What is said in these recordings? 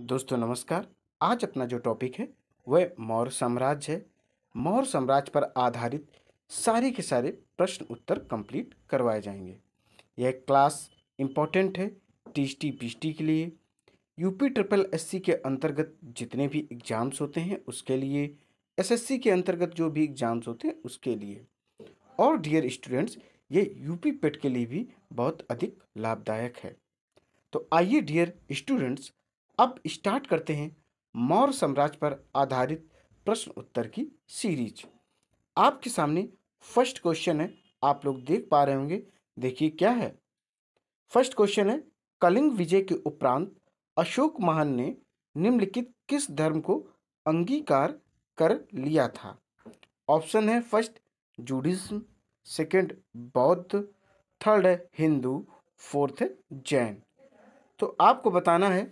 दोस्तों नमस्कार आज अपना जो टॉपिक है वह मौर्य साम्राज्य है मौर्य साम्राज्य पर आधारित सारे के सारे प्रश्न उत्तर कंप्लीट करवाए जाएंगे यह क्लास इम्पॉर्टेंट है टी पीटी के लिए यूपी ट्रिपल एससी के अंतर्गत जितने भी एग्ज़ाम्स होते हैं उसके लिए एसएससी के अंतर्गत जो भी एग्ज़ाम्स होते हैं उसके लिए और डियर स्टूडेंट्स ये यूपी पेट के लिए भी बहुत अधिक लाभदायक है तो आइए डियर स्टूडेंट्स अब स्टार्ट करते हैं मौर्य साम्राज्य पर आधारित प्रश्न उत्तर की सीरीज आपके सामने फर्स्ट क्वेश्चन है आप लोग देख पा रहे होंगे देखिए क्या है फर्स्ट क्वेश्चन है कलिंग विजय के उपरांत अशोक महान ने निम्नलिखित किस धर्म को अंगीकार कर लिया था ऑप्शन है फर्स्ट जूडिज्म सेकंड बौद्ध थर्ड है हिंदू फोर्थ है जैन तो आपको बताना है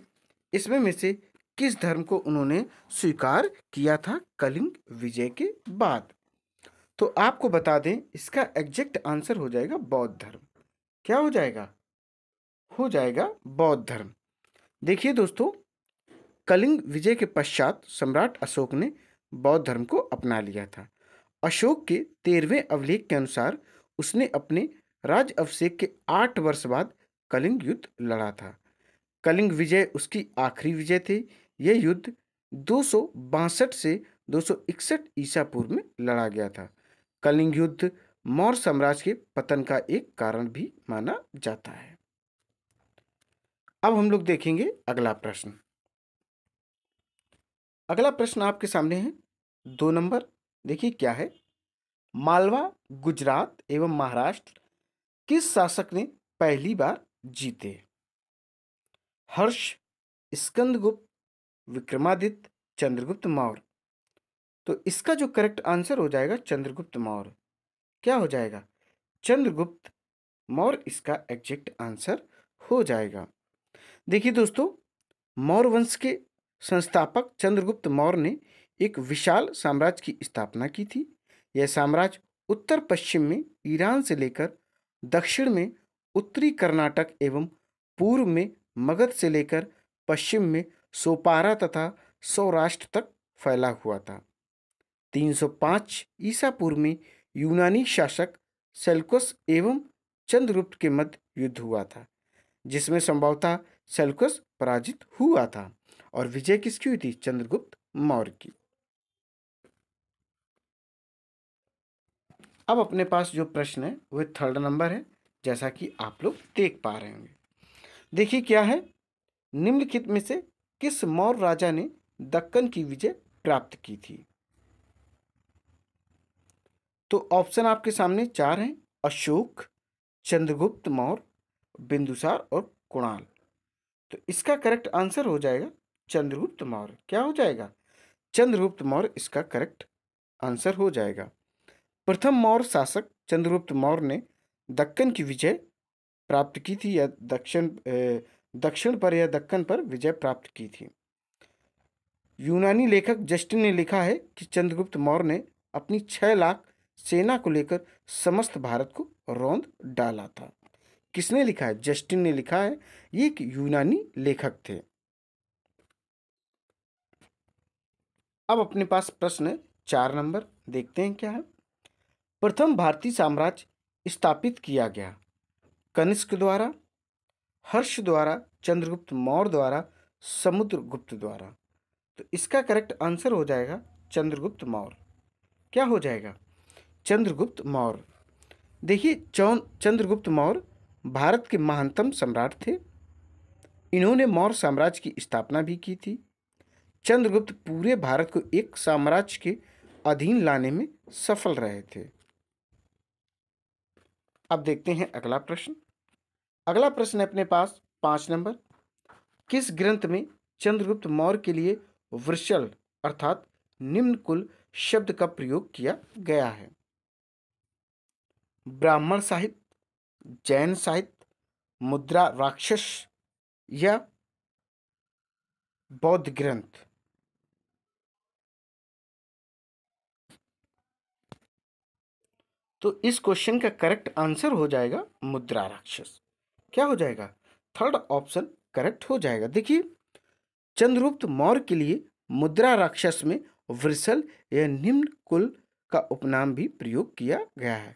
इसमें में से किस धर्म को उन्होंने स्वीकार किया था कलिंग विजय के बाद तो आपको बता दें इसका एग्जैक्ट आंसर हो जाएगा बौद्ध धर्म क्या हो जाएगा हो जाएगा बौद्ध धर्म देखिए दोस्तों कलिंग विजय के पश्चात सम्राट अशोक ने बौद्ध धर्म को अपना लिया था अशोक के तेरहवें अवलेख के अनुसार उसने अपने राज अभिषेक के आठ वर्ष बाद कलिंग युद्ध लड़ा था कलिंग विजय उसकी आखिरी विजय थी यह युद्ध दो से दो ईसा पूर्व में लड़ा गया था कलिंग युद्ध मौर्य साम्राज्य के पतन का एक कारण भी माना जाता है अब हम लोग देखेंगे अगला प्रश्न अगला प्रश्न आपके सामने है दो नंबर देखिए क्या है मालवा गुजरात एवं महाराष्ट्र किस शासक ने पहली बार जीते हर्ष स्कंदगुप्त विक्रमादित्य चंद्रगुप्त मौर्य तो इसका जो करेक्ट आंसर हो जाएगा चंद्रगुप्त मौर्य क्या हो जाएगा चंद्रगुप्त मौर्य इसका एग्जैक्ट आंसर हो जाएगा देखिए दोस्तों मौर्य वंश के संस्थापक चंद्रगुप्त मौर्य ने एक विशाल साम्राज्य की स्थापना की थी यह साम्राज्य उत्तर पश्चिम में ईरान से लेकर दक्षिण में उत्तरी कर्नाटक एवं पूर्व में मगध से लेकर पश्चिम में सोपारा तथा सौराष्ट्र तक फैला हुआ था 305 ईसा पूर्व में यूनानी शासक सेल्कस एवं चंद्रगुप्त के मध्य युद्ध हुआ था जिसमें संभवतः सेल्कस पराजित हुआ था और विजय किसकी हुई थी चंद्रगुप्त मौर्य की अब अपने पास जो प्रश्न है वह थर्ड नंबर है जैसा कि आप लोग देख पा रहे होंगे देखिए क्या है निम्नलिखित में से किस मौर्य राजा ने दक्कन की विजय प्राप्त की थी तो ऑप्शन आपके सामने चार हैं अशोक चंद्रगुप्त मौर्य बिंदुसार और कुणाल तो इसका करेक्ट आंसर हो जाएगा चंद्रगुप्त मौर्य क्या हो जाएगा चंद्रगुप्त मौर्य इसका करेक्ट आंसर हो जाएगा प्रथम मौर्य शासक चंद्रगुप्त मौर्य ने दक्कन की विजय प्राप्त की थी या दक्षिण दक्षिण पर या दक्कन पर विजय प्राप्त की थी यूनानी लेखक जस्टिन ने लिखा है कि चंद्रगुप्त मौर्य ने अपनी छः लाख सेना को लेकर समस्त भारत को रौंद डाला था किसने लिखा है जस्टिन ने लिखा है ये एक यूनानी लेखक थे अब अपने पास प्रश्न चार नंबर देखते हैं क्या है प्रथम भारतीय साम्राज्य स्थापित किया गया कनिष्क द्वारा हर्ष द्वारा चंद्रगुप्त मौर्य द्वारा समुद्रगुप्त द्वारा तो इसका करेक्ट आंसर हो जाएगा चंद्रगुप्त मौर्य क्या हो जाएगा चंद्रगुप्त मौर्य देखिए चौन चंद्रगुप्त मौर्य भारत के महानतम सम्राट थे इन्होंने मौर्य साम्राज्य की स्थापना भी की थी चंद्रगुप्त पूरे भारत को एक साम्राज्य के अधीन लाने में सफल रहे थे अब देखते हैं अगला प्रश्न अगला प्रश्न है अपने पास पांच नंबर किस ग्रंथ में चंद्रगुप्त मौर्य के लिए वृषल अर्थात निम्न कुल शब्द का प्रयोग किया गया है ब्राह्मण साहित्य जैन साहित्य मुद्रा राक्षस या बौद्ध ग्रंथ तो इस क्वेश्चन का करेक्ट आंसर हो जाएगा मुद्रा राक्षस क्या हो जाएगा थर्ड ऑप्शन करेक्ट हो जाएगा देखिए चंद्रगुप्त मौर्य के लिए मुद्रा राक्षस में वृसल या निम्न कुल का उपनाम भी प्रयोग किया गया है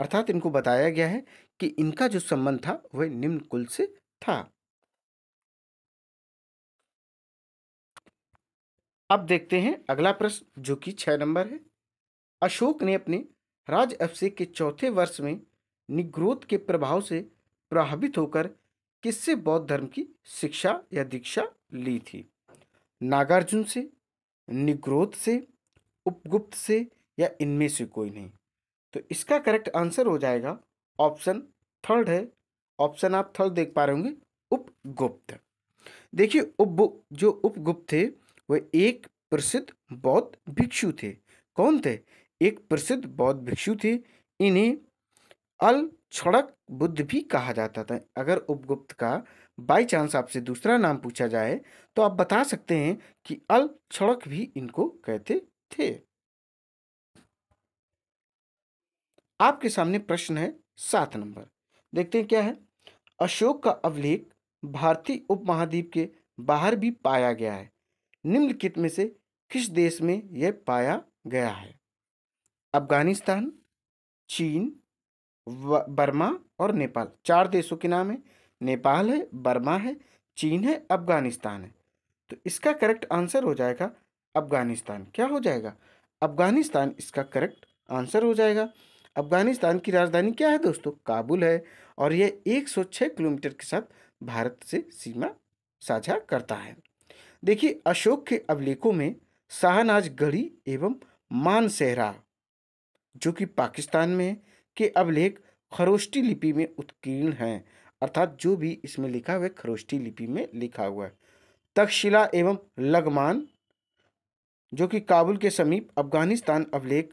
अर्थात इनको बताया गया है कि इनका जो संबंध था वह निम्न कुल से था अब देखते हैं अगला प्रश्न जो कि छह नंबर है अशोक ने अपने राज अभिषेक के चौथे वर्ष में निग्रोध के प्रभाव से प्रभावित होकर किससे बौद्ध धर्म की शिक्षा या दीक्षा ली थी नागार्जुन से निग्रोध से उपगुप्त से या इनमें से कोई नहीं तो इसका करेक्ट आंसर हो जाएगा ऑप्शन थर्ड है ऑप्शन आप थर्ड देख पा रहे होंगे उपगुप्त देखिए उप जो उपगुप्त थे वह एक प्रसिद्ध बौद्ध भिक्षु थे कौन थे एक प्रसिद्ध बौद्ध भिक्षु थे इन्हें अल छड़क बुद्ध भी कहा जाता था अगर उपगुप्त का बाई चांस आपसे दूसरा नाम पूछा जाए तो आप बता सकते हैं कि अल छड़क भी इनको कहते थे आपके सामने प्रश्न है सात नंबर देखते हैं क्या है अशोक का अभिलेख भारतीय उपमहाद्वीप के बाहर भी पाया गया है निम्नलिखित में से किस देश में यह पाया गया है अफगानिस्तान चीन बर्मा और नेपाल चार देशों के नाम है नेपाल है बर्मा है चीन है अफगानिस्तान है तो इसका करेक्ट आंसर हो जाएगा अफगानिस्तान क्या हो जाएगा अफगानिस्तान इसका करेक्ट आंसर हो जाएगा अफगानिस्तान की राजधानी क्या है दोस्तों काबुल है और यह 106 किलोमीटर के साथ भारत से सीमा साझा करता है देखिए अशोक के अभिलेखों में शाहनाज गढ़ी एवं मानसेहरा जो कि पाकिस्तान में है के अभिलेख खरोष्टी लिपि में उत्कीर्ण हैं अर्थात जो भी इसमें लिखा हुआ है खरोष्टी लिपि में लिखा हुआ है तक्षशिला एवं लगमान जो कि काबुल के समीप अफगानिस्तान अभिलेख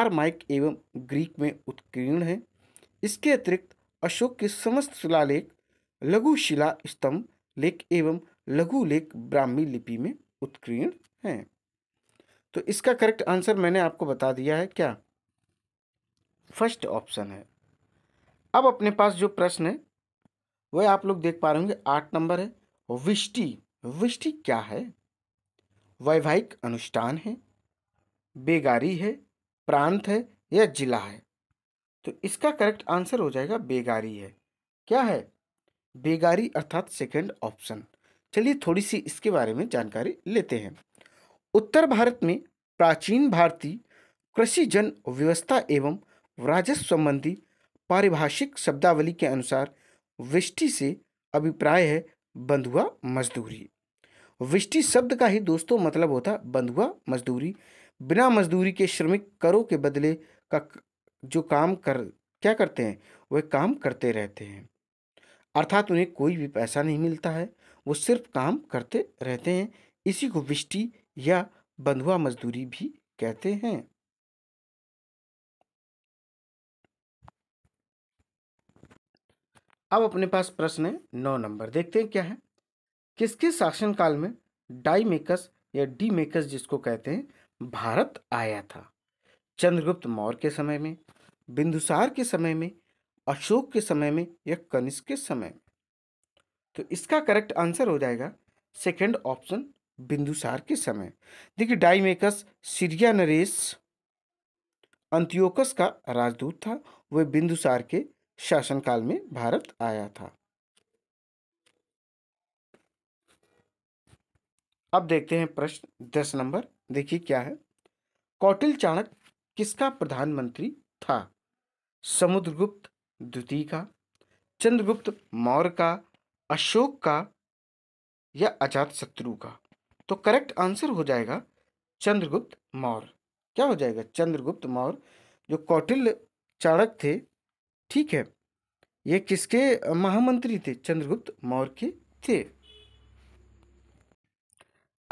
आरमाइक एवं ग्रीक में उत्कीर्ण है इसके अतिरिक्त अशोक के समस्त शिलालेख लघु शिला स्तंभ लेख एवं लघु लेख ब्राह्मी लिपि में उत्कीर्ण हैं तो इसका करेक्ट आंसर मैंने आपको बता दिया है क्या फर्स्ट ऑप्शन है अब अपने पास जो प्रश्न है वह आप लोग देख पा रहे होंगे आठ नंबर है विष्टि विष्टि क्या है वैवाहिक अनुष्ठान है बेगारी है प्रांत है या जिला है तो इसका करेक्ट आंसर हो जाएगा बेगारी है क्या है बेगारी अर्थात सेकंड ऑप्शन चलिए थोड़ी सी इसके बारे में जानकारी लेते हैं उत्तर भारत में प्राचीन भारतीय कृषि जन व्यवस्था एवं राजस्व संबंधी पारिभाषिक शब्दावली के अनुसार विष्टि से अभिप्राय है बंधुआ मजदूरी विष्टि शब्द का ही दोस्तों मतलब होता बंधुआ मजदूरी बिना मजदूरी के श्रमिक करों के बदले का जो काम कर क्या करते हैं वह काम करते रहते हैं अर्थात उन्हें कोई भी पैसा नहीं मिलता है वो सिर्फ काम करते रहते हैं इसी को विष्टि या बंधुआ मजदूरी भी कहते हैं अब अपने पास प्रश्न है नौ नंबर देखते हैं क्या है किसके शासनकाल में डाई मेकस या डी मेकस जिसको कहते हैं भारत आया था चंद्रगुप्त मौर्य के समय में बिंदुसार के समय में अशोक के समय में या कनिष्क के समय में तो इसका करेक्ट आंसर हो जाएगा सेकंड ऑप्शन बिंदुसार के समय देखिए मेकस सीरिया नरेश अंत्योकस का राजदूत था वह बिंदुसार के शासनकाल में भारत आया था अब देखते हैं प्रश्न दस नंबर देखिए क्या है कौटिल चाणक किसका प्रधानमंत्री था समुद्रगुप्त द्वितीय का चंद्रगुप्त मौर्य का अशोक का या अजात शत्रु का तो करेक्ट आंसर हो जाएगा चंद्रगुप्त मौर्य क्या हो जाएगा चंद्रगुप्त मौर्य जो कौटिल चाणक थे ठीक है ये किसके महामंत्री थे चंद्रगुप्त मौर्य के थे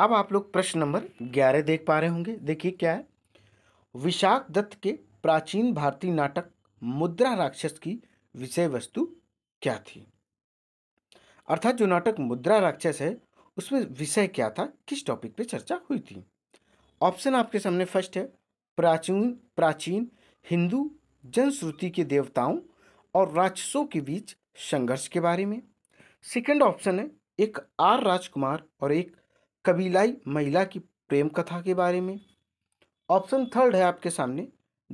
अब आप लोग प्रश्न नंबर ग्यारह देख पा रहे होंगे देखिए क्या है विशाख दत्त के प्राचीन भारतीय नाटक मुद्रा राक्षस की विषय वस्तु क्या थी अर्थात जो नाटक मुद्रा राक्षस है उसमें विषय क्या था किस टॉपिक पे चर्चा हुई थी ऑप्शन आपके सामने फर्स्ट है प्राचीन प्राचीन हिंदू जनश्रुति के देवताओं और राक्षसों के बीच संघर्ष के बारे में सेकंड ऑप्शन है एक आर राजकुमार और एक कबीलाई महिला की प्रेम कथा के बारे में ऑप्शन थर्ड है आपके सामने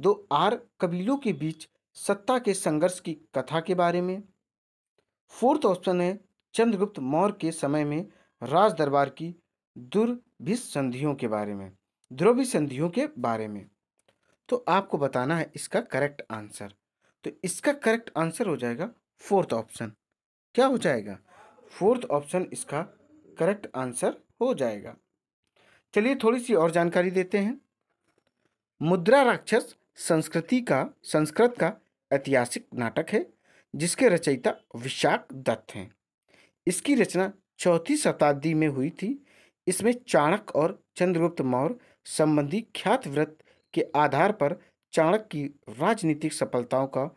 दो आर कबीलों के बीच सत्ता के संघर्ष की कथा के बारे में फोर्थ ऑप्शन है चंद्रगुप्त मौर्य के समय में राज दरबार की दुर्भिस संधियों के बारे में ध्रुवी संधियों के बारे में तो आपको बताना है इसका करेक्ट आंसर तो इसका करेक्ट आंसर हो जाएगा फोर्थ ऑप्शन क्या हो जाएगा फोर्थ ऑप्शन इसका करेक्ट आंसर हो जाएगा चलिए थोड़ी सी और जानकारी देते हैं मुद्रा राक्षस संस्कृति का संस्कृत का ऐतिहासिक नाटक है जिसके रचयिता विशाख दत्त हैं इसकी रचना चौथी शताब्दी में हुई थी इसमें चाणक्य और चंद्रगुप्त मौर्य संबंधी ख्यात व्रत के आधार पर चाणक्य की राजनीतिक सफलताओं का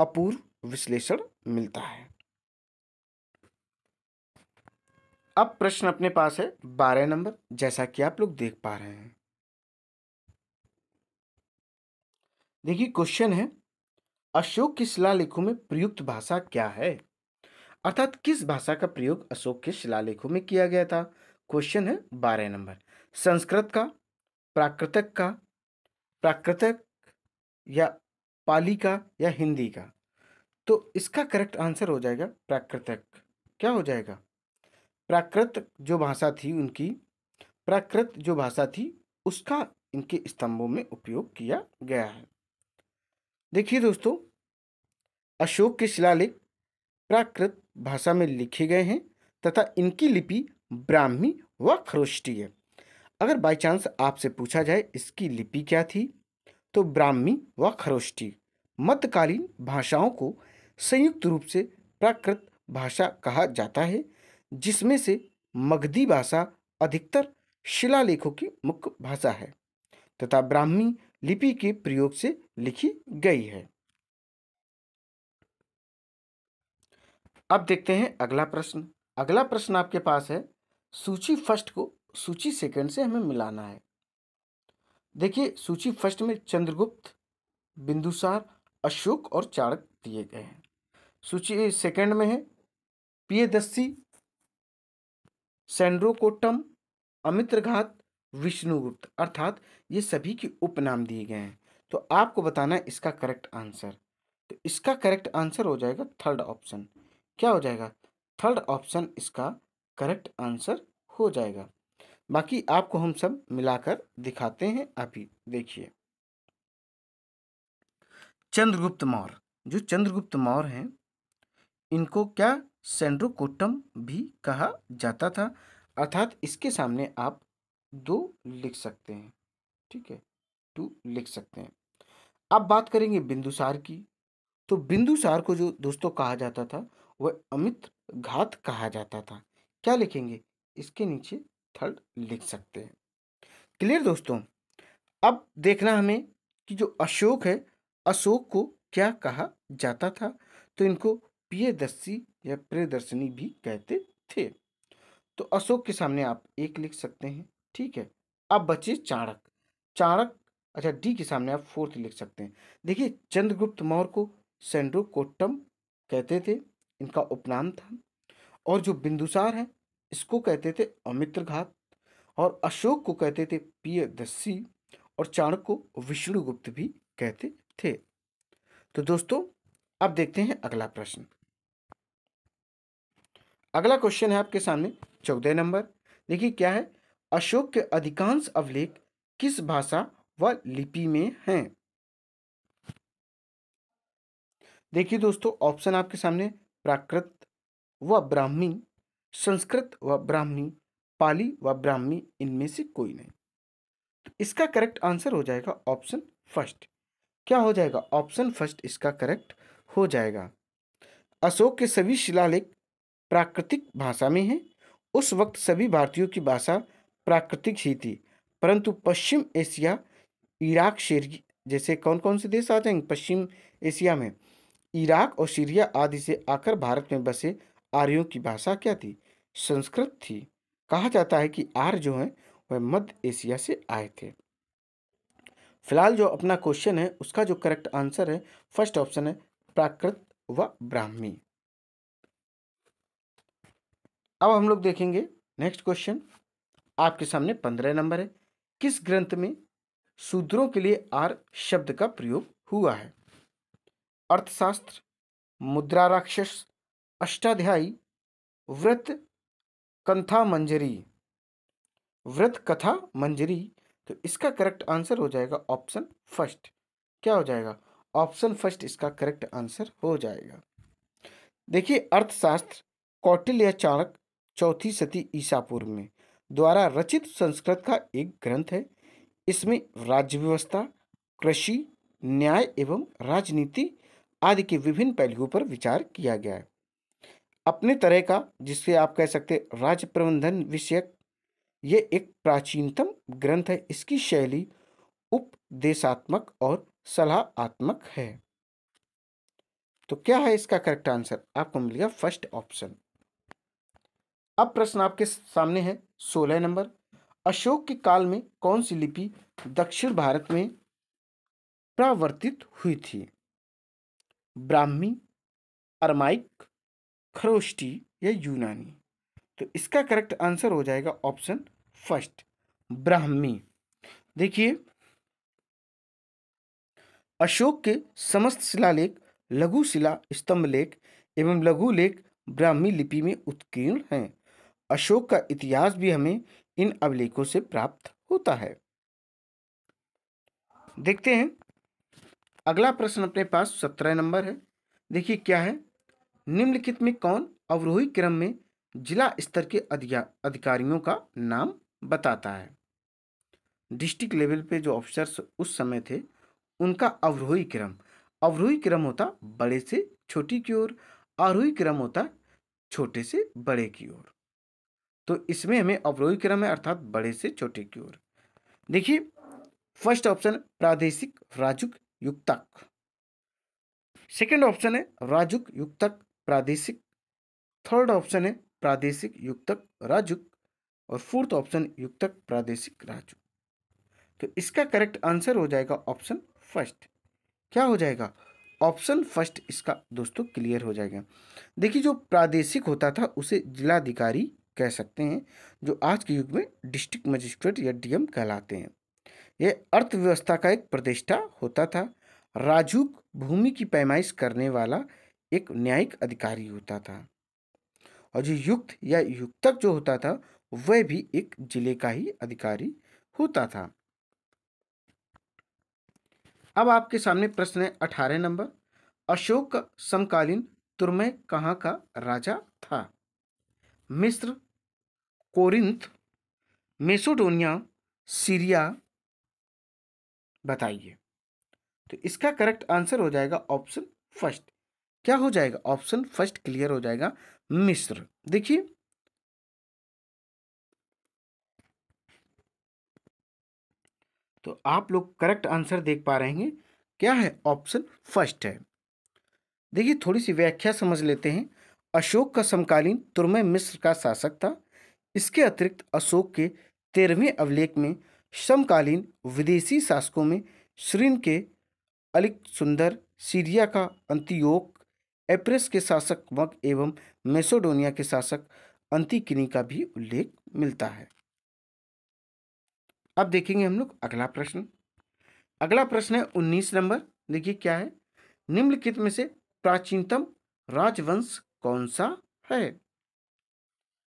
अपूर्व विश्लेषण मिलता है अब प्रश्न अपने पास है बारह नंबर जैसा कि आप लोग देख पा रहे हैं देखिए क्वेश्चन है अशोक की शिलालेखों में प्रयुक्त भाषा क्या है अर्थात किस भाषा का प्रयोग अशोक के शिलालेखों में किया गया था क्वेश्चन है बारह नंबर संस्कृत का प्राकृतिक का प्राकृतिक या पाली का या हिंदी का तो इसका करेक्ट आंसर हो जाएगा प्राकृतिक क्या हो जाएगा प्राकृत जो भाषा थी उनकी प्राकृत जो भाषा थी उसका इनके स्तंभों में उपयोग किया गया है देखिए दोस्तों अशोक के शिलालेख प्राकृत भाषा में लिखे गए हैं तथा इनकी लिपि ब्राह्मी व खरोष्टी है अगर बाई चांस आपसे पूछा जाए इसकी लिपि क्या थी तो ब्राह्मी व खरोष्टी मध्यकालीन भाषाओं को संयुक्त रूप से प्राकृत भाषा कहा जाता है जिसमें से मगधी भाषा अधिकतर शिलालेखों की मुख्य भाषा है तथा ब्राह्मी लिपि के प्रयोग से लिखी गई है अब देखते हैं अगला प्रश्न अगला प्रश्न आपके पास है सूची फर्स्ट को सूची सेकंड से हमें मिलाना है देखिए सूची फर्स्ट में चंद्रगुप्त बिंदुसार अशोक और चाणक दिए गए हैं सूची सेकंड में है पियदस्सी सेंड्रोकोटम अमित्रघात विष्णुगुप्त अर्थात ये सभी के उपनाम दिए गए हैं तो आपको बताना है इसका करेक्ट आंसर तो इसका करेक्ट आंसर हो जाएगा थर्ड ऑप्शन क्या हो जाएगा थर्ड ऑप्शन इसका करेक्ट आंसर हो जाएगा बाकी आपको हम सब मिलाकर दिखाते हैं आप ही देखिए चंद्रगुप्त मौर्य जो चंद्रगुप्त मौर्य हैं इनको क्या सेंड्रोकोटम भी कहा जाता था अर्थात इसके सामने आप दो लिख सकते हैं ठीक है टू लिख सकते हैं अब बात करेंगे बिंदुसार की तो बिंदुसार को जो दोस्तों कहा जाता था वह अमित घात कहा जाता था क्या लिखेंगे इसके नीचे थर्ड लिख सकते हैं क्लियर दोस्तों अब देखना हमें कि जो अशोक है अशोक को क्या कहा जाता था तो इनको प्रियदर्शी या प्रियदर्शनी भी कहते थे तो अशोक के सामने आप एक लिख सकते हैं ठीक है अब बचे चाणक चाणक अच्छा डी के सामने आप फोर्थ लिख सकते हैं देखिए चंद्रगुप्त मौर्य को सेंड्रो कोट्टम कहते थे इनका उपनाम था और जो बिंदुसार है इसको कहते थे अमित्र घात और अशोक को कहते थे दस्सी और चाणक को विष्णुगुप्त भी कहते थे तो दोस्तों अब देखते हैं अगला प्रश्न अगला क्वेश्चन है आपके सामने चौदह नंबर देखिए क्या है अशोक के अधिकांश अवलेख किस भाषा व लिपि में हैं देखिए दोस्तों ऑप्शन आपके सामने प्राकृत व ब्राह्मी संस्कृत व ब्राह्मी पाली व ब्राह्मी इनमें से कोई नहीं तो इसका करेक्ट आंसर हो जाएगा ऑप्शन फर्स्ट क्या हो जाएगा ऑप्शन फर्स्ट इसका करेक्ट हो जाएगा अशोक के सभी शिलालेख प्राकृतिक भाषा में हैं उस वक्त सभी भारतीयों की भाषा प्राकृतिक ही थी परंतु पश्चिम एशिया इराक शेर जैसे कौन कौन से देश आ जाएंगे पश्चिम एशिया में इराक और सीरिया आदि से आकर भारत में बसे आर्यों की भाषा क्या थी संस्कृत थी कहा जाता है कि आर जो है वह मध्य एशिया से आए थे फिलहाल जो अपना क्वेश्चन है उसका जो करेक्ट आंसर है फर्स्ट ऑप्शन है प्राकृत व ब्राह्मी अब हम लोग देखेंगे नेक्स्ट क्वेश्चन आपके सामने पंद्रह नंबर है किस ग्रंथ में शूद्रों के लिए आर शब्द का प्रयोग हुआ है अर्थशास्त्र मुद्रा राक्षस अष्टाध्यायी व्रत कंथा मंजरी व्रत कथा मंजरी तो इसका करेक्ट आंसर हो जाएगा ऑप्शन फर्स्ट क्या हो जाएगा ऑप्शन फर्स्ट इसका करेक्ट आंसर हो जाएगा देखिए अर्थशास्त्र कौटिल्य चाणक चौथी सती ईसा पूर्व में द्वारा रचित संस्कृत का एक ग्रंथ है इसमें राज्य व्यवस्था कृषि न्याय एवं राजनीति आदि के विभिन्न पहलुओं पर विचार किया गया है अपने तरह का जिसे आप कह सकते राज्य प्रबंधन विषयक ये एक प्राचीनतम ग्रंथ है इसकी शैली उपदेशात्मक और सलाहात्मक है तो क्या है इसका करेक्ट आंसर आपको गया फर्स्ट ऑप्शन अब प्रश्न आपके सामने है सोलह नंबर अशोक के काल में कौन सी लिपि दक्षिण भारत में प्रावर्तित हुई थी ब्राह्मी अरमाइक खरोष्टी या यूनानी तो इसका करेक्ट आंसर हो जाएगा ऑप्शन फर्स्ट ब्राह्मी देखिए अशोक के समस्त शिलालेख लघु शिला स्तंभ लेख एवं लघु लेख ब्राह्मी लिपि में उत्कीर्ण हैं अशोक का इतिहास भी हमें इन अभिलेखों से प्राप्त होता है देखते हैं अगला प्रश्न अपने पास सत्रह नंबर है देखिए क्या है निम्नलिखित में कौन अवरोही क्रम में जिला स्तर के अधिकारियों का नाम बताता है डिस्ट्रिक्ट लेवल पे जो ऑफिसर्स उस समय थे उनका अवरोही क्रम अवरोही क्रम होता बड़े से छोटी की ओर आरोही क्रम होता छोटे से बड़े की ओर तो इसमें हमें अवरोही क्रम है अर्थात बड़े से छोटे की ओर देखिए फर्स्ट ऑप्शन प्रादेशिक राजुक युक्तक सेकेंड ऑप्शन है राजुक युक्तक प्रादेशिक थर्ड ऑप्शन है प्रादेशिक युक्तक राजुक और फोर्थ ऑप्शन युक्तक प्रादेशिक राजुक तो इसका करेक्ट आंसर हो जाएगा ऑप्शन फर्स्ट क्या हो जाएगा ऑप्शन फर्स्ट इसका दोस्तों क्लियर हो जाएगा देखिए जो प्रादेशिक होता था उसे जिलाधिकारी कह सकते हैं जो आज के युग में डिस्ट्रिक्ट मजिस्ट्रेट या डीएम कहलाते हैं यह अर्थव्यवस्था का एक प्रतिष्ठा होता था राजुक भूमि की पैमाइश करने वाला एक न्यायिक अधिकारी होता था और जो युक्त या युक्तक जो होता था वह भी एक जिले का ही अधिकारी होता था अब आपके सामने प्रश्न है अठारह नंबर अशोक समकालीन तुर्मय कहाँ का राजा था मिस्र कोरिंथ मेसोडोनिया सीरिया बताइए तो इसका करेक्ट आंसर हो जाएगा ऑप्शन फर्स्ट क्या हो जाएगा ऑप्शन फर्स्ट क्लियर हो जाएगा मिस्र देखिए तो आप लोग करेक्ट आंसर देख पा रहे हैं क्या है ऑप्शन फर्स्ट है देखिए थोड़ी सी व्याख्या समझ लेते हैं अशोक का समकालीन तुर्मय मिस्र का शासक था इसके अतिरिक्त अशोक के तेरहवें अभिलेख में समकालीन विदेशी शासकों में श्रीन के अलिक सुंदर सीरिया का अंतियोक एप्रेस के शासक मग एवं मेसोडोनिया के शासक अंतिकिनी का भी उल्लेख मिलता है अब देखेंगे हम लोग अगला प्रश्न अगला प्रश्न है उन्नीस नंबर देखिए क्या है निम्नलिखित में से प्राचीनतम राजवंश कौन सा है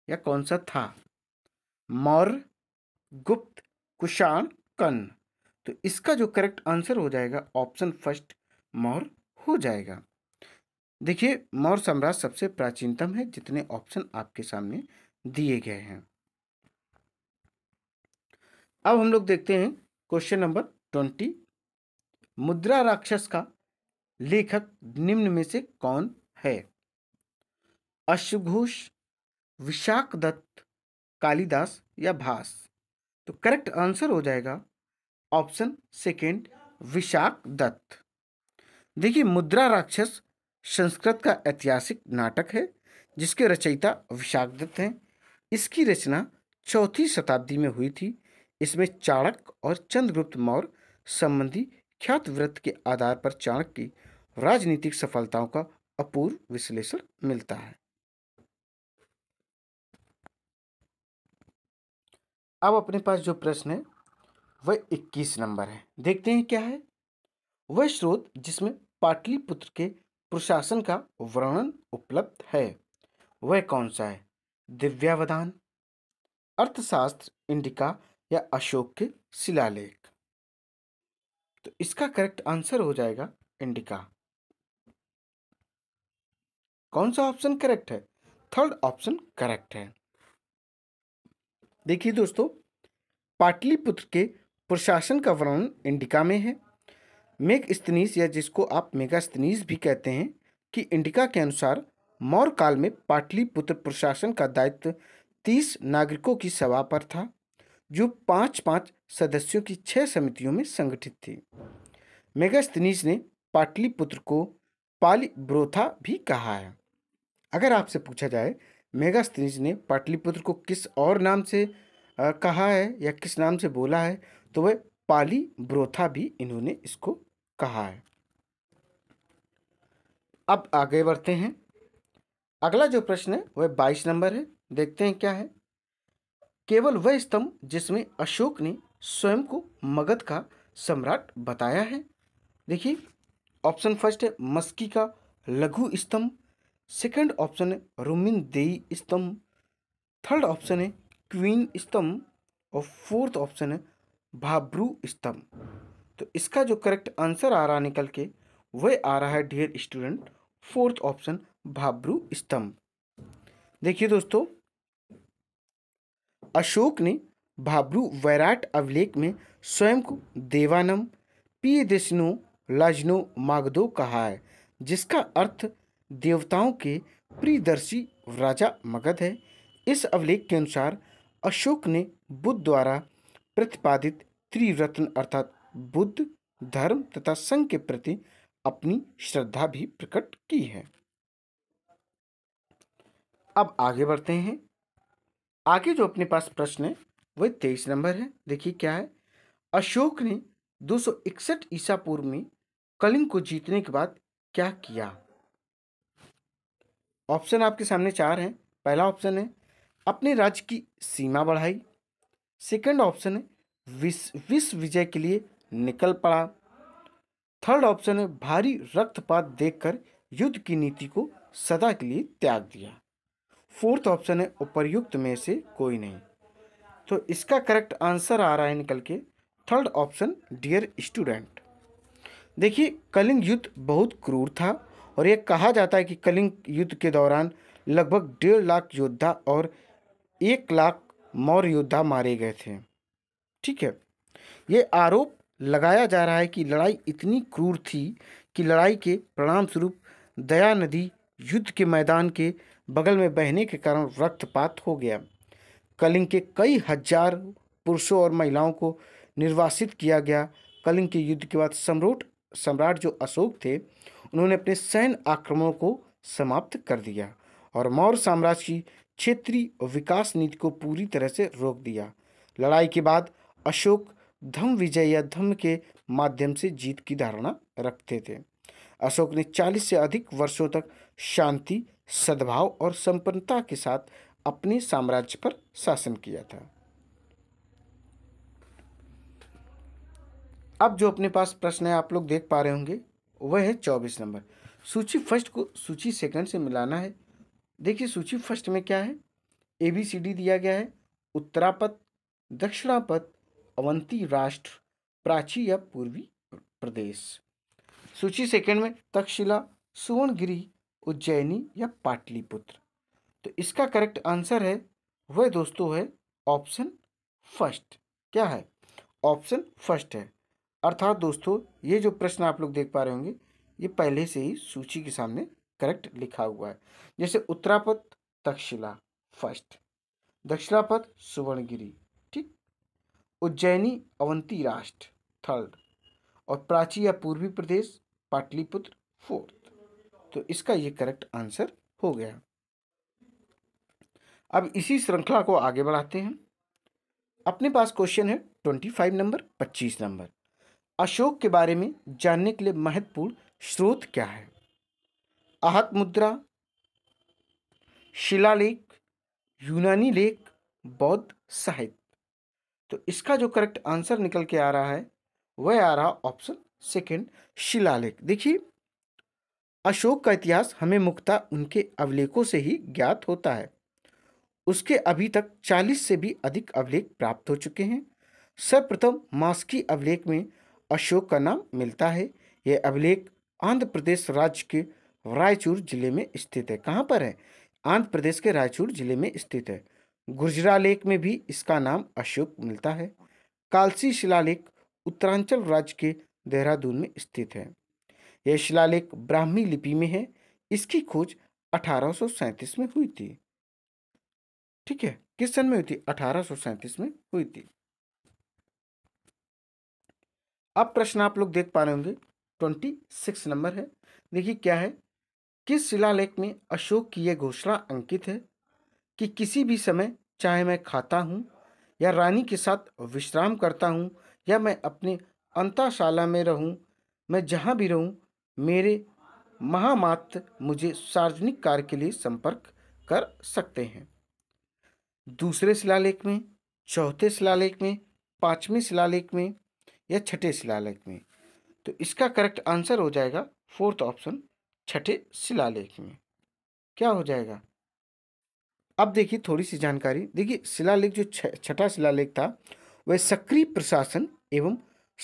या कौन सा था मौर्य गुप्त कुषाण कन तो इसका जो करेक्ट आंसर हो जाएगा ऑप्शन फर्स्ट मौर्य हो जाएगा देखिए मौर्य साम्राज्य सबसे प्राचीनतम है जितने ऑप्शन आपके सामने दिए गए हैं अब हम लोग देखते हैं क्वेश्चन नंबर ट्वेंटी मुद्रा राक्षस का लेखक निम्न में से कौन है अश्वघोष विशाख दत्त कालिदास या भास तो करेक्ट आंसर हो जाएगा ऑप्शन सेकेंड विशाख दत्त देखिए मुद्रा राक्षस संस्कृत का ऐतिहासिक नाटक है जिसके रचयिता विशाखदत्त हैं इसकी रचना चौथी शताब्दी में हुई थी इसमें चाणक और चंद्रगुप्त मौर्य संबंधी ख्यात व्रत के आधार पर चाणक की राजनीतिक सफलताओं का अपूर्व विश्लेषण मिलता है अब अपने पास जो प्रश्न है वह 21 नंबर है देखते हैं क्या है वह स्रोत जिसमें पाटलिपुत्र के प्रशासन का वर्णन उपलब्ध है वह कौन सा है दिव्यावधान अर्थशास्त्र इंडिका या अशोक के शिलालेख तो इसका करेक्ट आंसर हो जाएगा इंडिका कौन सा ऑप्शन करेक्ट है थर्ड ऑप्शन करेक्ट है देखिए दोस्तों पाटलिपुत्र के प्रशासन का वर्णन इंडिका में है मेघ स्तनीस या जिसको आप मेगा स्तनीस भी कहते हैं कि इंडिका के अनुसार मौर्य काल में पाटलिपुत्र प्रशासन का दायित्व तीस नागरिकों की सभा पर था जो पाँच पाँच सदस्यों की छह समितियों में संगठित थी मेगास्तनीज ने पाटलिपुत्र को पाली ब्रोथा भी कहा है अगर आपसे पूछा जाए मेगास्तनीज ने पाटलिपुत्र को किस और नाम से आ, कहा है या किस नाम से बोला है तो वह पाली ब्रोथा भी इन्होंने इसको कहा है अब आगे बढ़ते हैं अगला जो प्रश्न है वह बाईस नंबर है देखते हैं क्या है केवल वह स्तंभ जिसमें अशोक ने स्वयं को मगध का सम्राट बताया है देखिए ऑप्शन फर्स्ट है मस्की का लघु स्तंभ सेकंड ऑप्शन है रोमिन देई स्तंभ थर्ड ऑप्शन है क्वीन स्तंभ और फोर्थ ऑप्शन है भाब्रू स्तंभ तो इसका जो करेक्ट आंसर आ रहा निकल के वह आ रहा है dear student fourth option Bhabru स्तंभ देखिए दोस्तों अशोक ने भाब्रू वैराट अभिलेख में स्वयं को देवानम पी दिस्नो लजनो मागदो कहा है जिसका अर्थ देवताओं के प्रियदर्शी राजा मगध है इस अभिलेख के अनुसार अशोक ने बुद्ध द्वारा प्रतिपादित त्रिरत्न अर्थात बुद्ध धर्म तथा संघ के प्रति अपनी श्रद्धा भी प्रकट की है अब आगे बढ़ते हैं आगे जो अपने पास प्रश्न है वह तेईस नंबर है देखिए क्या है अशोक ने 261 ईसा पूर्व में कलिंग को जीतने के बाद क्या किया ऑप्शन आपके सामने चार हैं पहला ऑप्शन है अपने राज्य की सीमा बढ़ाई सेकंड ऑप्शन है विश्व विश्व विजय के लिए निकल पड़ा थर्ड ऑप्शन है भारी रक्तपात देखकर युद्ध की नीति को सदा के लिए त्याग दिया फोर्थ ऑप्शन है उपर्युक्त में से कोई नहीं तो इसका करेक्ट आंसर आ रहा है निकल के थर्ड ऑप्शन डियर स्टूडेंट देखिए कलिंग युद्ध बहुत क्रूर था और यह कहा जाता है कि कलिंग युद्ध के दौरान लगभग डेढ़ लाख योद्धा और एक लाख मौर्य योद्धा मारे गए थे ठीक है ये आरोप लगाया जा रहा है कि लड़ाई इतनी क्रूर थी कि लड़ाई के परिणाम स्वरूप दया नदी युद्ध के मैदान के बगल में बहने के कारण रक्तपात हो गया कलिंग के कई हजार पुरुषों और महिलाओं को निर्वासित किया गया कलिंग के युद्ध के बाद सम्रोट सम्राट जो अशोक थे उन्होंने अपने सैन्य आक्रमणों को समाप्त कर दिया और मौर्य साम्राज्य की क्षेत्रीय विकास नीति को पूरी तरह से रोक दिया लड़ाई के बाद अशोक धम विजय या धम्म के माध्यम से जीत की धारणा रखते थे अशोक ने 40 से अधिक वर्षों तक शांति सद्भाव और संपन्नता के साथ अपने साम्राज्य पर शासन किया था अब जो अपने पास प्रश्न है आप लोग देख पा रहे होंगे वह है चौबीस नंबर सूची फर्स्ट को सूची सेकंड से मिलाना है देखिए सूची फर्स्ट में क्या है ए बी सी डी दिया गया है उत्तरापथ दक्षिणापथ अवंती राष्ट्र प्राची या पूर्वी प्रदेश सूची सेकंड में तक्षशिला सुवर्णगिरी उज्जैनी या पाटलिपुत्र तो इसका करेक्ट आंसर है वह दोस्तों है ऑप्शन फर्स्ट क्या है ऑप्शन फर्स्ट है अर्थात दोस्तों ये जो प्रश्न आप लोग देख पा रहे होंगे ये पहले से ही सूची के सामने करेक्ट लिखा हुआ है जैसे उत्तरापथ तक्षशिला फर्स्ट दक्षिणापथ सुवर्णगिरी उज्जैनी अवंती राष्ट्र थर्ड और प्राची या पूर्वी प्रदेश पाटलिपुत्र फोर्थ तो इसका ये करेक्ट आंसर हो गया अब इसी श्रृंखला को आगे बढ़ाते हैं अपने पास क्वेश्चन है ट्वेंटी फाइव नंबर पच्चीस नंबर अशोक के बारे में जानने के लिए महत्वपूर्ण स्रोत क्या है आहत मुद्रा शिलालेख यूनानी लेख बौद्ध साहित्य तो इसका जो करेक्ट आंसर निकल के आ रहा है वह आ रहा ऑप्शन सेकेंड शिलालेख देखिए अशोक का इतिहास हमें मुक्ता उनके अभिलेखों से ही ज्ञात होता है उसके अभी तक 40 से भी अधिक अभिलेख प्राप्त हो चुके हैं सर्वप्रथम मास्की अभिलेख में अशोक का नाम मिलता है यह अभिलेख आंध्र प्रदेश राज्य के रायचूर जिले में स्थित है कहाँ पर है आंध्र प्रदेश के रायचूर जिले में स्थित है गुर्जरालेख में भी इसका नाम अशोक मिलता है कालसी शिलालेख उत्तरांचल राज्य के देहरादून में स्थित है यह शिलालेख ब्राह्मी लिपि में है इसकी खोज अठारह में हुई थी ठीक है किस सन में हुई थी अठारह में हुई थी अब प्रश्न आप लोग देख पा रहे होंगे ट्वेंटी सिक्स नंबर है देखिए क्या है किस शिलालेख में अशोक की यह घोषणा अंकित है कि किसी भी समय चाहे मैं खाता हूँ या रानी के साथ विश्राम करता हूँ या मैं अपने अंताशाला में रहूँ मैं जहाँ भी रहूँ मेरे महामात्र मुझे सार्वजनिक कार्य के लिए संपर्क कर सकते हैं दूसरे शिलालेख में चौथे शिलालेख में पांचवें शिलालेख में या छठे शिलालेख में तो इसका करेक्ट आंसर हो जाएगा फोर्थ ऑप्शन छठे शिलालेख में क्या हो जाएगा अब देखिए थोड़ी सी जानकारी देखिए शिलालेख जो छठा शिलालेख था वह सक्रिय प्रशासन एवं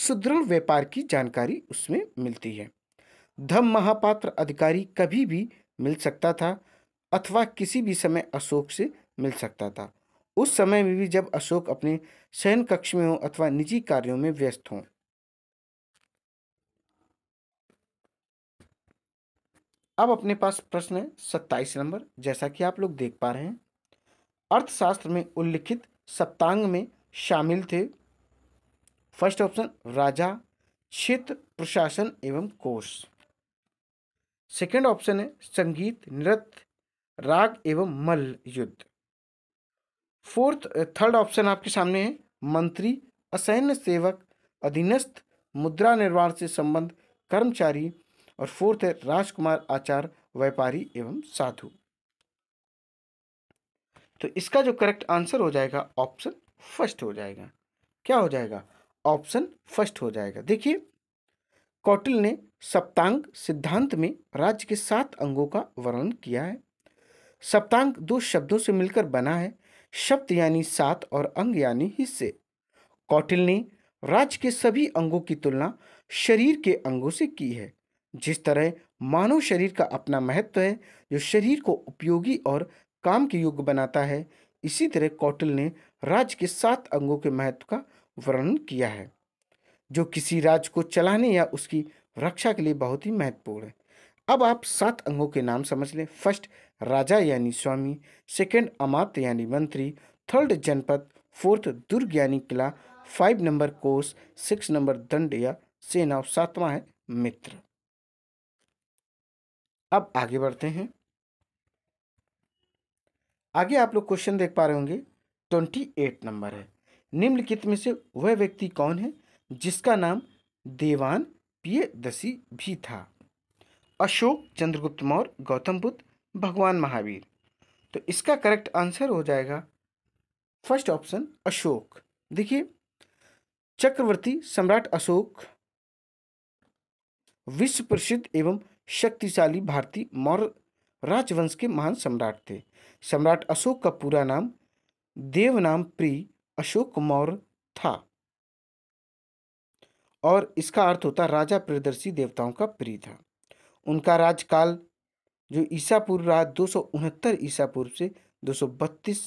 सुदृढ़ व्यापार की जानकारी उसमें मिलती है धम महापात्र अधिकारी कभी भी मिल सकता था अथवा किसी भी समय अशोक से मिल सकता था उस समय में भी जब अशोक अपने शयन कक्ष में हो अथवा निजी कार्यों में व्यस्त हों अब अपने पास प्रश्न है सत्ताईस नंबर जैसा कि आप लोग देख पा रहे हैं अर्थशास्त्र में उल्लिखित सप्तांग में शामिल थे फर्स्ट ऑप्शन राजा क्षेत्र प्रशासन एवं कोष सेकंड ऑप्शन है संगीत नृत्य राग एवं मल्ल युद्ध फोर्थ थर्ड ऑप्शन आपके सामने है मंत्री असैन्य सेवक अधीनस्थ मुद्रा निर्माण से संबंध कर्मचारी और फोर्थ है राजकुमार आचार्य व्यापारी एवं साधु तो इसका जो करेक्ट आंसर हो जाएगा ऑप्शन फर्स्ट हो जाएगा क्या हो जाएगा ऑप्शन फर्स्ट हो जाएगा देखिए कौटिल ने सप्तांग सिद्धांत में राज्य के सात अंगों का वर्णन किया है सप्तांग दो शब्दों से मिलकर बना है शब्द यानी सात और अंग यानी हिस्से कौटिल ने राज्य के सभी अंगों की तुलना शरीर के अंगों से की है जिस तरह मानव शरीर का अपना महत्व है जो शरीर को उपयोगी और काम के योग्य बनाता है इसी तरह कौटिल ने राज के सात अंगों के महत्व का वर्णन किया है जो किसी राज को चलाने या उसकी रक्षा के लिए बहुत ही महत्वपूर्ण है अब आप सात अंगों के नाम समझ लें फर्स्ट राजा यानी स्वामी सेकंड अमात यानी मंत्री थर्ड जनपद फोर्थ दुर्ग यानी किला फाइव नंबर कोस सिक्स नंबर दंड या सेना और सातवां है मित्र अब आगे बढ़ते हैं आगे आप लोग क्वेश्चन देख पा रहे होंगे ट्वेंटी एट नंबर है निम्नलिखित में से वह व्यक्ति कौन है जिसका नाम देवान दसी भी था अशोक चंद्रगुप्त मौर्य गौतम बुद्ध भगवान महावीर तो इसका करेक्ट आंसर हो जाएगा फर्स्ट ऑप्शन अशोक देखिए चक्रवर्ती सम्राट अशोक विश्व प्रसिद्ध एवं शक्तिशाली भारतीय मौर्य राजवंश के महान सम्राट थे सम्राट अशोक का पूरा नाम देवनाम प्री अशोक मौर्य था और इसका अर्थ होता राजा प्रदर्शी देवताओं का प्रिय था उनका राजकाल जो ईसा पूर्व राज दो ईसा पूर्व से दो सौ बत्तीस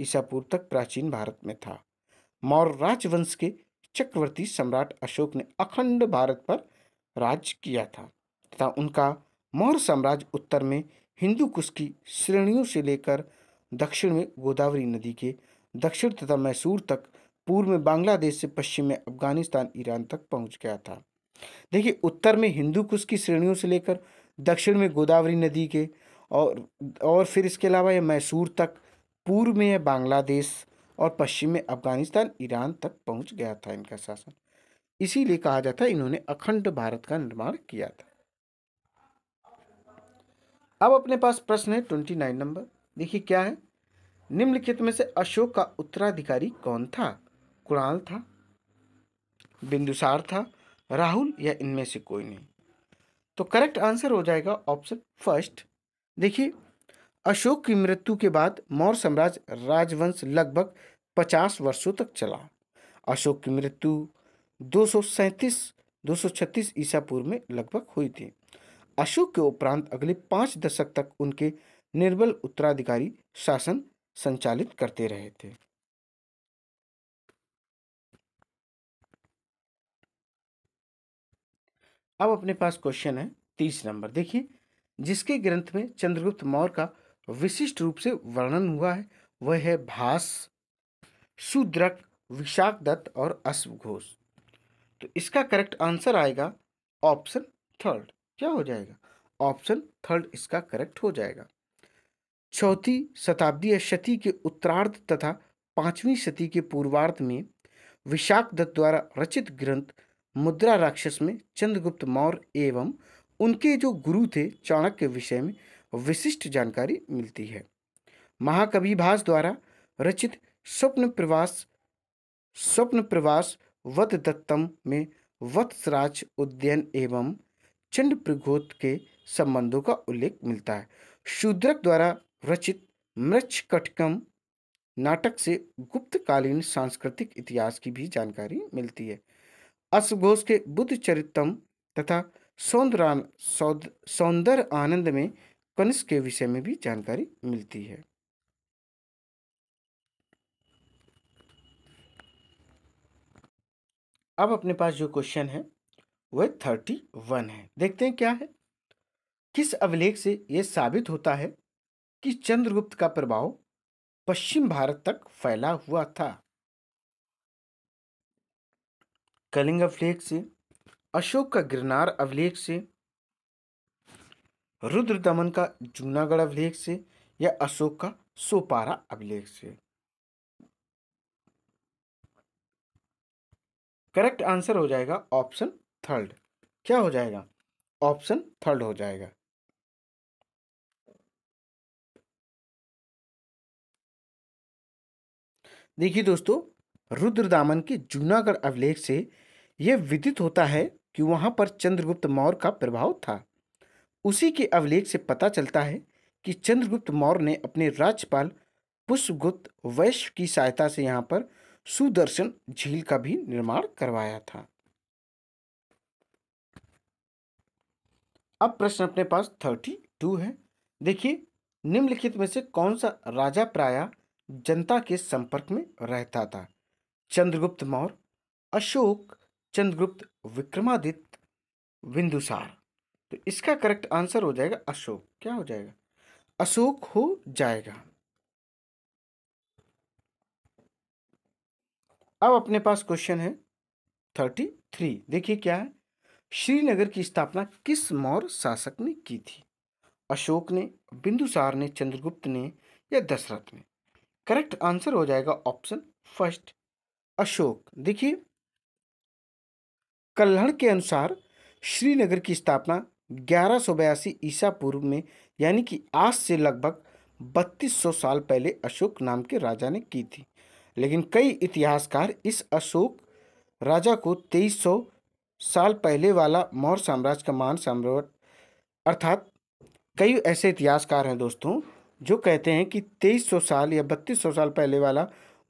ईसा पूर्व तक प्राचीन भारत में था मौर्य राजवंश के चक्रवर्ती सम्राट अशोक ने अखंड भारत पर राज किया था तथा उनका मौर्य साम्राज्य उत्तर में हिंदू कुश की श्रेणियों से लेकर दक्षिण में गोदावरी नदी के दक्षिण तथा मैसूर तक पूर्व में बांग्लादेश से पश्चिम में अफगानिस्तान ईरान तक पहुंच गया था देखिए उत्तर में हिंदू कुश की श्रेणियों से लेकर दक्षिण में गोदावरी नदी के और और फिर इसके अलावा यह मैसूर तक पूर्व में यह बांग्लादेश और पश्चिम में अफगानिस्तान ईरान तक पहुंच गया था इनका शासन इसीलिए कहा जाता है इन्होंने अखंड भारत का निर्माण किया था अब अपने पास प्रश्न है ट्वेंटी नाइन नंबर देखिए क्या है निम्नलिखित में से अशोक का उत्तराधिकारी कौन था कुणाल था बिंदुसार था राहुल या इनमें से कोई नहीं तो करेक्ट आंसर हो जाएगा ऑप्शन फर्स्ट देखिए अशोक की मृत्यु के बाद मौर्य साम्राज्य राजवंश लगभग पचास वर्षों तक चला अशोक की मृत्यु दो सौ सैंतीस दो सौ छत्तीस ईसा पूर्व में लगभग हुई थी अशोक के उपरांत अगले पांच दशक तक उनके निर्बल उत्तराधिकारी शासन संचालित करते रहे थे अब अपने पास क्वेश्चन है तीस नंबर देखिए जिसके ग्रंथ में चंद्रगुप्त मौर्य का विशिष्ट रूप से वर्णन हुआ है वह है भास शूद्रक विशाख दत्त और अश्व घोष तो इसका करेक्ट आंसर आएगा ऑप्शन थर्ड क्या हो जाएगा ऑप्शन थर्ड इसका करेक्ट हो जाएगा चौथी शताब्दी या शती के उत्तरार्ध तथा पांचवीं सती के पूर्वार्ध में विशाख दत्त द्वारा रचित ग्रंथ मुद्रा राक्षस में चंद्रगुप्त मौर्य एवं उनके जो गुरु थे चाणक्य के विषय में विशिष्ट जानकारी मिलती है भास द्वारा रचित स्वप्न प्रवास स्वप्न प्रवास वत दत्तम में वत्सराज उद्यन एवं चंड प्रघोत के संबंधों का उल्लेख मिलता है शूद्रक द्वारा रचित मृक्ष कटकम नाटक से गुप्तकालीन सांस्कृतिक इतिहास की भी जानकारी मिलती है अश्वघोष के बुद्ध चरितम तथा सौंदरान सौंदर्य आनंद में कनिष के विषय में भी जानकारी मिलती है अब अपने पास जो क्वेश्चन है वह थर्टी वन है देखते हैं क्या है किस अभिलेख से यह साबित होता है कि चंद्रगुप्त का प्रभाव पश्चिम भारत तक फैला हुआ था कलिंग अभिलेख से अशोक का गिरनार अभिलेख से रुद्र दमन का जूनागढ़ अभिलेख से या अशोक का सोपारा अभिलेख से करेक्ट आंसर हो जाएगा ऑप्शन थर्ड क्या हो जाएगा ऑप्शन थर्ड हो जाएगा देखिए दोस्तों रुद्रदामन के जूनागढ़ अभिलेख से यह विदित होता है कि वहां पर चंद्रगुप्त मौर्य का प्रभाव था उसी के अभिलेख से पता चलता है कि चंद्रगुप्त मौर्य ने अपने राज्यपाल पुष्पगुप्त वैश्य की सहायता से यहां पर सुदर्शन झील का भी निर्माण करवाया था अब प्रश्न अपने पास थर्टी टू है देखिए निम्नलिखित में से कौन सा राजा प्राय जनता के संपर्क में रहता था चंद्रगुप्त मौर्य अशोक चंद्रगुप्त विक्रमादित्य बिंदुसार तो इसका करेक्ट आंसर हो जाएगा अशोक क्या हो जाएगा अशोक हो जाएगा अब अपने पास क्वेश्चन है थर्टी थ्री देखिए क्या है श्रीनगर की स्थापना किस मौर्य शासक ने की थी अशोक ने बिंदुसार ने चंद्रगुप्त ने या दशरथ ने करेक्ट आंसर हो जाएगा ऑप्शन फर्स्ट अशोक देखिए कल्हण के अनुसार श्रीनगर की स्थापना ग्यारह सौ बयासी ईसा पूर्व में यानी कि आज से लगभग 3200 साल पहले अशोक नाम के राजा ने की थी लेकिन कई इतिहासकार इस अशोक राजा को तेईस सौ साल पहले वाला मौर्य साम्राज्य का मान सम्राट अर्थात कई ऐसे इतिहासकार हैं दोस्तों जो कहते हैं कि 2300 साल या 3200 साल पहले वाला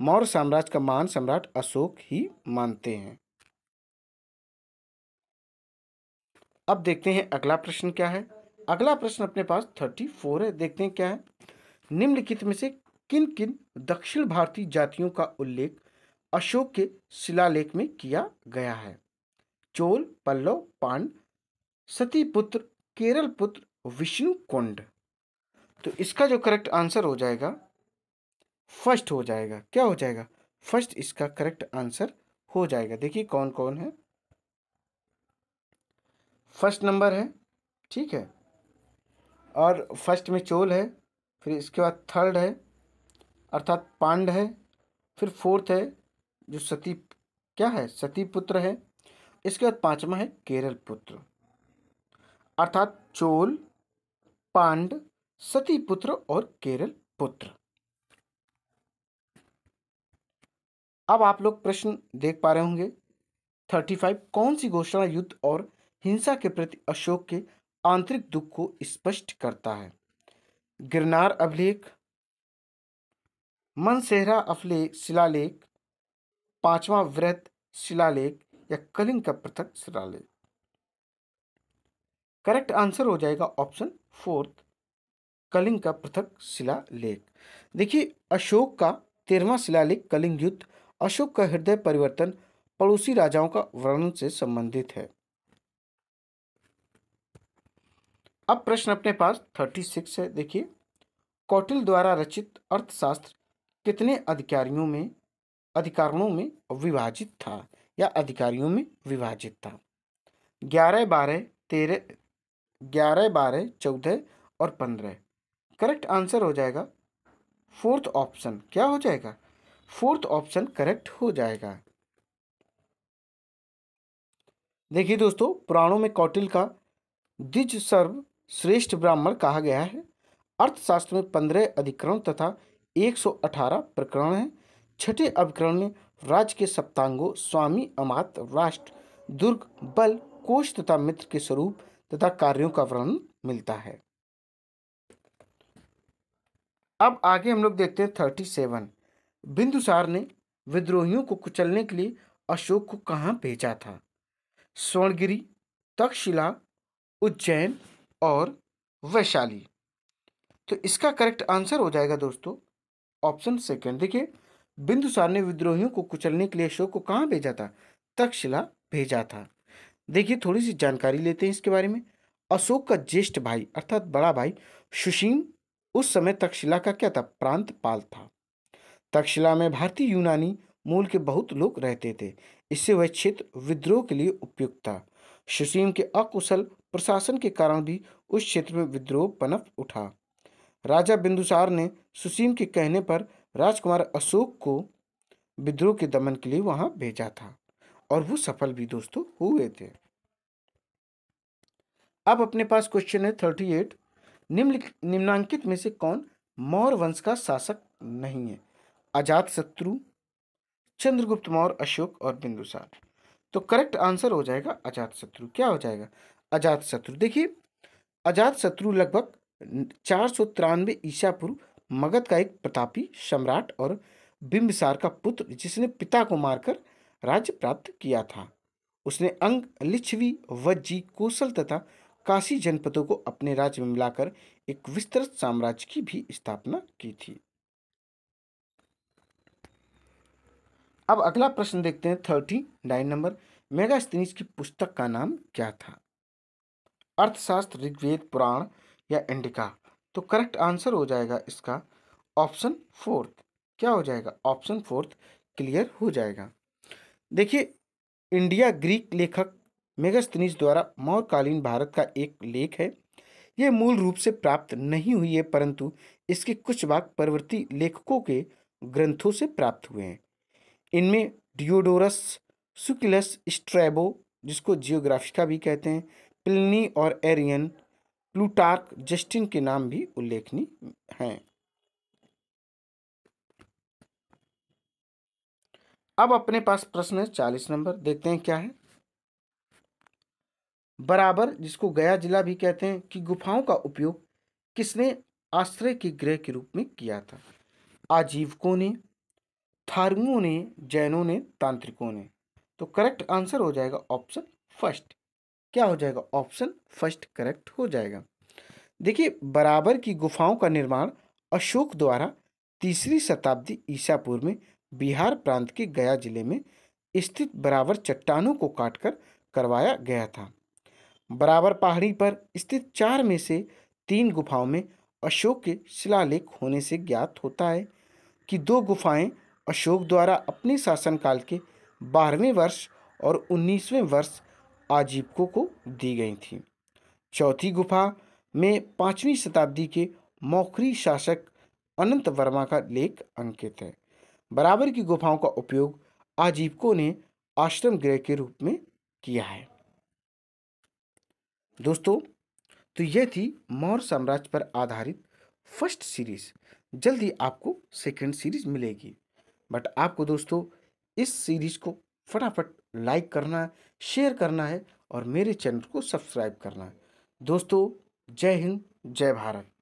मौर्य साम्राज्य का मान सम्राट अशोक ही मानते हैं अब देखते हैं अगला प्रश्न क्या है अगला प्रश्न अपने पास थर्टी फोर है देखते हैं क्या है निम्नलिखित में से किन किन दक्षिण भारतीय जातियों का उल्लेख अशोक के शिलालेख में किया गया है चोल पल्लव पांड सतीपुत्र केरल पुत्र विष्णु कुंड तो इसका जो करेक्ट आंसर हो जाएगा फर्स्ट हो जाएगा क्या हो जाएगा फर्स्ट इसका करेक्ट आंसर हो जाएगा देखिए कौन कौन है फर्स्ट नंबर है ठीक है और फर्स्ट में चोल है फिर इसके बाद थर्ड है अर्थात पांड है फिर फोर्थ है जो सती क्या है सती पुत्र है इसके बाद पांचवा है केरल पुत्र अर्थात चोल पांड सती पुत्र और केरल पुत्र अब आप लोग प्रश्न देख पा रहे होंगे थर्टी फाइव कौन सी घोषणा युद्ध और हिंसा के प्रति अशोक के आंतरिक दुख को स्पष्ट करता है गिरनार अभिलेख मनसेहरा अफलेख शिलालेख पांचवा व्रत शिलालेख या कलिंग का पृथक शिलालेख करेक्ट आंसर हो जाएगा ऑप्शन फोर्थ कलिंग का पृथक शिला लेख देखिए अशोक का तेरहवा शिलालेख कलिंग युद्ध अशोक का हृदय परिवर्तन पड़ोसी राजाओं का वर्णन से संबंधित है अब प्रश्न अपने पास थर्टी सिक्स है देखिए कौटिल द्वारा रचित अर्थशास्त्र कितने अधिकारियों में अधिकारणों में विभाजित था या अधिकारियों में विभाजित था ग्यारह बारह तेरह ग्यारह बारह चौदह और पंद्रह करेक्ट आंसर हो जाएगा फोर्थ ऑप्शन क्या हो जाएगा फोर्थ ऑप्शन करेक्ट हो जाएगा देखिए दोस्तों पुराणों में कौटिल का द्विज सर्व श्रेष्ठ ब्राह्मण कहा गया है अर्थशास्त्र में पंद्रह अधिकरण तथा एक सौ अठारह प्रकरण है छठे अभिकरण में राज्य के सप्तांगों स्वामी अमात राष्ट्र दुर्ग बल कोष तथा मित्र के स्वरूप तथा कार्यों का वर्णन मिलता है अब आगे हम लोग देखते हैं थर्टी सेवन बिंदुसार ने विद्रोहियों को कुचलने के लिए अशोक को कहाँ भेजा था स्वर्णगिरी तक्षशिला उज्जैन और वैशाली तो इसका करेक्ट आंसर हो जाएगा दोस्तों ऑप्शन सेकेंड देखिए बिंदुसार ने विद्रोहियों को कुचलने के लिए अशोक को कहाँ भेजा था तक्षशिला भेजा था देखिए थोड़ी सी जानकारी लेते हैं इसके बारे में अशोक का ज्येष्ठ भाई अर्थात बड़ा भाई सुशीम उस समय तक्षशिला का क्या था प्रांत पाल था तक्षशिला में भारतीय यूनानी मूल के बहुत लोग रहते थे इससे वह क्षेत्र विद्रोह के लिए उपयुक्त था सुशीम के अकुशल प्रशासन के कारण भी उस क्षेत्र में विद्रोह पनप उठा राजा बिंदुसार ने सुशीम के कहने पर राजकुमार अशोक को विद्रोह के दमन के लिए वहां भेजा था और वो सफल भी दोस्तों हुए थे अब अपने पास क्वेश्चन है थर्टी एट निम्नांकित में से कौन मौर्य वंश का शासक नहीं है अजात शत्रु चंद्रगुप्त मौर्य अशोक और बिंदुसार तो करेक्ट आंसर हो जाएगा अजात शत्रु क्या हो जाएगा अजात शत्रु देखिए अजात शत्रु लगभग चार सौ तिरानवे ईसा पूर्व मगध का एक प्रतापी सम्राट और बिंबसार का पुत्र जिसने पिता को मारकर राज्य प्राप्त किया था उसने अंग लिच्छवी वज्जी कोसल तथा काशी जनपदों को अपने राज्य में मिलाकर एक विस्तृत साम्राज्य की भी स्थापना की थी अब अगला प्रश्न देखते हैं थर्टी नाइन नंबर मेगास्तनीज की पुस्तक का नाम क्या था अर्थशास्त्र ऋग्वेद पुराण या इंडिका तो करेक्ट आंसर हो जाएगा इसका ऑप्शन फोर्थ क्या हो जाएगा ऑप्शन फोर्थ क्लियर हो जाएगा देखिए इंडिया ग्रीक लेखक मेगस्तनीज द्वारा मौर्यकालीन भारत का एक लेख है ये मूल रूप से प्राप्त नहीं हुई है परंतु इसके कुछ भाग परवर्ती लेखकों के ग्रंथों से प्राप्त हुए हैं इनमें डियोडोरस सुकिलस स्ट्रैबो जिसको जियोग्राफिका भी कहते हैं पिलनी और एरियन प्लूटार्क जस्टिन के नाम भी उल्लेखनीय हैं अब अपने पास प्रश्न है चालीस नंबर देखते हैं क्या है बराबर जिसको गया जिला भी कहते हैं कि गुफाओं का उपयोग किसने आश्रय के ग्रह के रूप में किया था आजीवकों ने थारुओं ने जैनों ने तांत्रिकों ने तो करेक्ट आंसर हो जाएगा ऑप्शन फर्स्ट क्या हो जाएगा ऑप्शन फर्स्ट करेक्ट हो जाएगा देखिए बराबर की गुफाओं का निर्माण अशोक द्वारा तीसरी शताब्दी ईसापुर में बिहार प्रांत के गया जिले में स्थित बराबर चट्टानों को काटकर करवाया गया था बराबर पहाड़ी पर स्थित चार में से तीन गुफाओं में अशोक के शिलालेख होने से ज्ञात होता है कि दो गुफाएं अशोक द्वारा अपने शासनकाल के बारहवें वर्ष और उन्नीसवें वर्ष आजीविकों को दी गई थी चौथी गुफा में पांचवी शताब्दी के मौखरी शासक अनंत वर्मा का लेख अंकित है बराबर की गुफाओं का उपयोग आजीविकों ने आश्रम गृह के रूप में किया है दोस्तों तो यह थी मौर्य साम्राज्य पर आधारित फर्स्ट सीरीज जल्दी आपको सेकंड सीरीज मिलेगी बट आपको दोस्तों इस सीरीज को फटाफट लाइक करना है शेयर करना है और मेरे चैनल को सब्सक्राइब करना है दोस्तों जय हिंद जय भारत